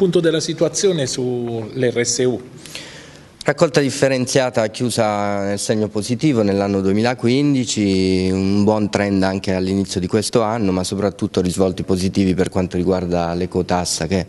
Punto della situazione sull'RSU. Raccolta differenziata chiusa nel segno positivo nell'anno 2015, un buon trend anche all'inizio di questo anno, ma soprattutto risvolti positivi per quanto riguarda l'ecotassa che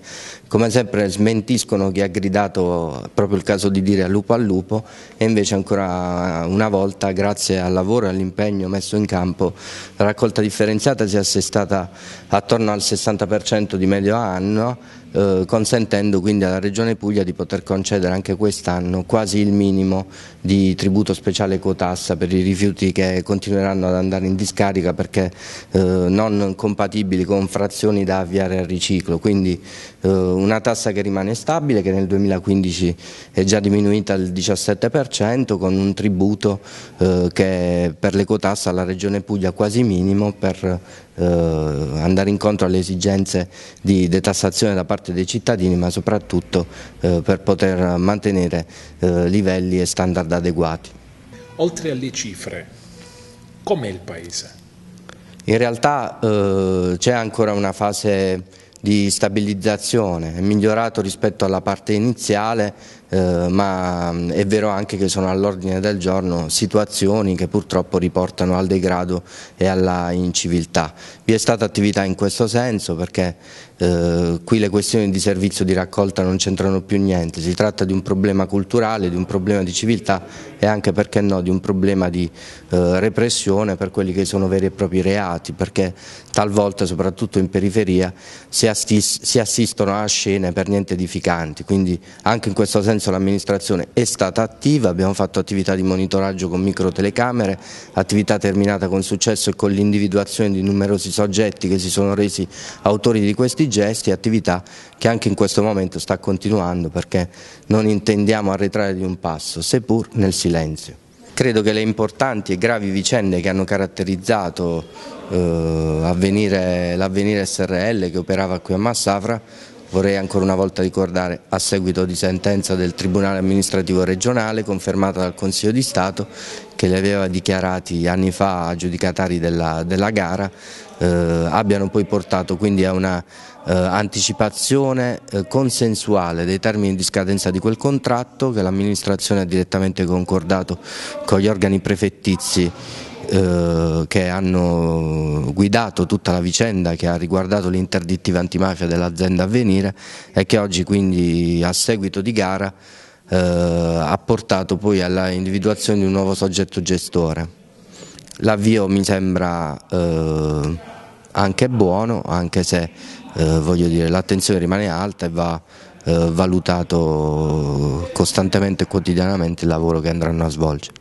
come sempre smentiscono chi ha gridato proprio il caso di dire lupo al lupo e invece ancora una volta grazie al lavoro e all'impegno messo in campo la raccolta differenziata si è assestata attorno al 60% di medio anno eh, consentendo quindi alla Regione Puglia di poter concedere anche quest'anno quasi il minimo di tributo speciale quotassa per i rifiuti che continueranno ad andare in discarica perché eh, non compatibili con frazioni da avviare al riciclo, quindi eh, una tassa che rimane stabile che nel 2015 è già diminuita al 17% con un tributo eh, che per l'ecotassa alla Regione Puglia quasi minimo per eh, andare incontro alle esigenze di detassazione da parte dei cittadini ma soprattutto eh, per poter mantenere eh, livelli e standard adeguati. Oltre alle cifre, com'è il Paese? In realtà c'è ancora una fase di stabilizzazione, è migliorato rispetto alla parte iniziale eh, ma è vero anche che sono all'ordine del giorno situazioni che purtroppo riportano al degrado e alla inciviltà. Vi è stata attività in questo senso perché eh, qui le questioni di servizio di raccolta non c'entrano più niente, si tratta di un problema culturale, di un problema di civiltà e anche perché no di un problema di eh, repressione per quelli che sono veri e propri reati, perché talvolta soprattutto in periferia si, assist si assistono a scene per niente edificanti, quindi anche in questo senso penso l'amministrazione è stata attiva, abbiamo fatto attività di monitoraggio con microtelecamere, attività terminata con successo e con l'individuazione di numerosi soggetti che si sono resi autori di questi gesti, attività che anche in questo momento sta continuando perché non intendiamo arretrare di un passo, seppur nel silenzio. Credo che le importanti e gravi vicende che hanno caratterizzato eh, l'avvenire SRL che operava qui a Massafra Vorrei ancora una volta ricordare, a seguito di sentenza del Tribunale amministrativo regionale confermata dal Consiglio di Stato che li aveva dichiarati anni fa a giudicatari della, della gara, eh, abbiano poi portato quindi a una eh, anticipazione eh, consensuale dei termini di scadenza di quel contratto che l'amministrazione ha direttamente concordato con gli organi prefettizi eh, che hanno guidato tutta la vicenda che ha riguardato l'interdittiva antimafia dell'azienda Avvenire e che oggi quindi a seguito di gara eh, ha portato poi alla individuazione di un nuovo soggetto gestore. L'avvio mi sembra eh, anche buono, anche se eh, l'attenzione rimane alta e va eh, valutato costantemente e quotidianamente il lavoro che andranno a svolgere.